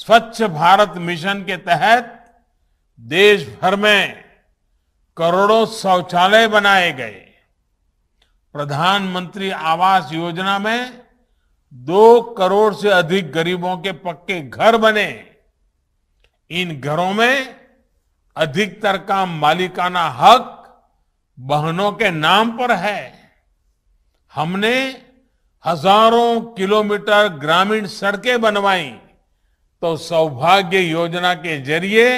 स्वच्छ भारत मिशन के तहत देश भर में करोड़ों शौचालय बनाए गए प्रधानमंत्री आवास योजना में दो करोड़ से अधिक गरीबों के पक्के घर बने इन घरों में अधिकतर का मालिकाना हक बहनों के नाम पर है हमने हजारों किलोमीटर ग्रामीण सड़कें बनवाई तो सौभाग्य योजना के जरिए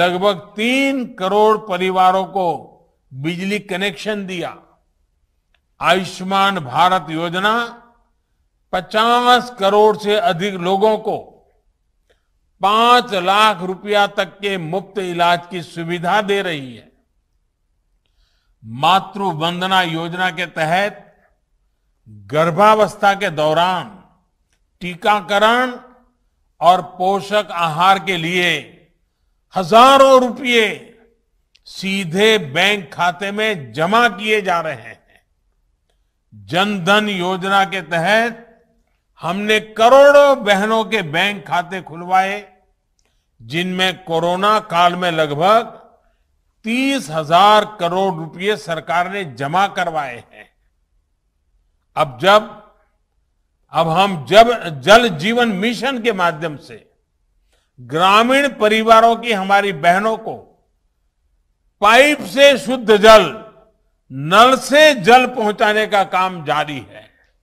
लगभग तीन करोड़ परिवारों को बिजली कनेक्शन दिया आयुष्मान भारत योजना 50 करोड़ से अधिक लोगों को पांच लाख रुपया तक के मुफ्त इलाज की सुविधा दे रही है मातृ वंदना योजना के तहत गर्भावस्था के दौरान टीकाकरण और पोषक आहार के लिए हजारों रुपये सीधे बैंक खाते में जमा किए जा रहे हैं जनधन योजना के तहत हमने करोड़ों बहनों के बैंक खाते खुलवाए जिनमें कोरोना काल में लगभग तीस हजार करोड़ रुपये सरकार ने जमा करवाए हैं अब जब अब हम जब जल जीवन मिशन के माध्यम से ग्रामीण परिवारों की हमारी बहनों को पाइप से शुद्ध जल नल से जल पहुंचाने का काम जारी है